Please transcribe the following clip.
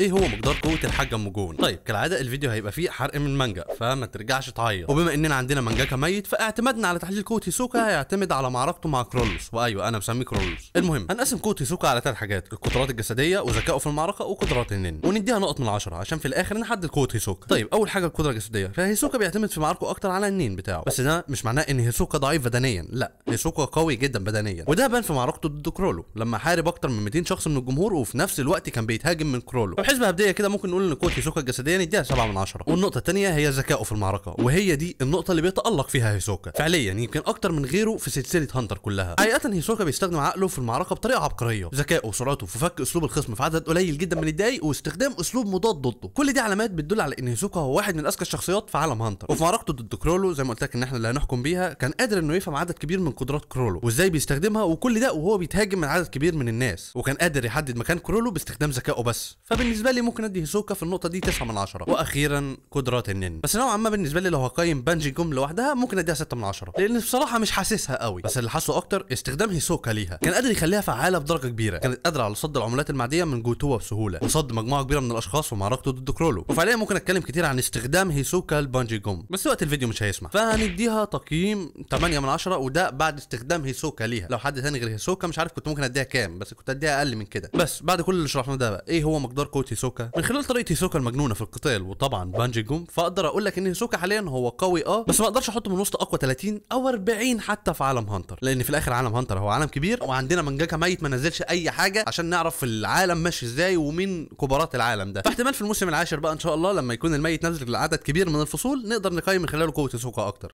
ايه هو مقدار قوه الحاجه ام جون طيب كالعاده الفيديو هيبقى فيه حرق من المانجا فما ترجعش تعيط وبما اننا عندنا مانجاكا ميت فاعتمدنا على تحليل قوه هيسوكا هيعتمد على معركته مع كرولوس وايوه انا مسميه كرولوس المهم هنقسم قوه هيسوكا على ثلاث حاجات القدرات الجسديه وذكائه في المعركه وقدرات النين ونديها نقط من عشرة عشان في الاخر نحدد قوه هيسوكا طيب اول حاجه القدره الجسديه فهيسوكا بيعتمد في معركه اكتر على النين بتاعه بس ده مش معناه ان هيسوكا ضعيف بدنيا لا هيسوكا قوي جدا بدنيا وده بان في معركته ضد كرولو لما حارب اكتر من 200 شخص من الجمهور وفي نفس الوقت كان بيتهاجم من كرولو وحسبة هبدية كده ممكن نقول ان كوتي هيسوكا جسديا يديها يعني 7 من 10 والنقطة الثانية هي ذكائه في المعركة وهي دي النقطة اللي بيتألق فيها هيسوكا فعليا يمكن اكتر من غيره في سلسلة هانتر كلها حقيقة هيسوكا بيستخدم عقله في المعركة بطريقة عبقرية ذكائه وسرعته في فك اسلوب الخصم في عدد قليل جدا من الدقايق واستخدام اسلوب مضاد ضده كل دي علامات بتدل على ان هيسوكا هو واحد من اذكى الشخصيات في عالم هانتر وفي معركته ضد كرولو زي ما قلت لك ان احنا اللي هنحكم بيها كان قادر انه يفهم عدد كبير من قدرات كرولو وازاي بيستخدمها وكل ده وهو بيتهاجم من عدد كبير من الناس وكان قادر يحدد مكان كرولو باستخدام ذكائه بس فبالنسبة بالنسبه لي ممكن ادي هيسوكا في النقطه دي 9 من 10 واخيرا قدرات النين بس نوعا ما بالنسبه لي لو هقيم بانجي جوم لوحدها ممكن اديها 6 من 10 لان بصراحه مش حاسسها قوي بس اللي حاسه اكتر استخدام هيسوكا ليها كان قادر يخليها فعاله بدرجه كبيره كانت قادره على صد العملات المعديه من جوتوا بسهوله وصد مجموعه كبيره من الاشخاص ومعركته ضد كرولو وفعليا ممكن اتكلم كتير عن استخدام هيسوكا لبانجي جوم بس وقت الفيديو مش هيسمح فهنديها تقييم 8 من 10 وده بعد استخدام هيسوكا ليها لو حد ثاني غير هيسوكا مش عارف كنت ممكن اديها كام بس كنت اديها اقل من كده بس بعد كل اللي شرحناه ده بقى ايه هو مقدار قوه هيسوكا من خلال طريقه هيسوكا المجنونه في القتال وطبعا بانجي جوم فاقدر اقول لك ان هيسوكا حاليا هو قوي اه بس ما اقدرش احطه من وسط اقوى 30 او 40 حتى في عالم هانتر لان في الاخر عالم هانتر هو عالم كبير وعندنا مانجاكا ميت ما نزلش اي حاجه عشان نعرف العالم ماشي ازاي ومين كبارات العالم ده فاحتمال في الموسم العاشر بقى ان شاء الله لما يكون الميت نزل لعدد كبير من الفصول نقدر نقيم من خلاله قوه هيسوكا اكتر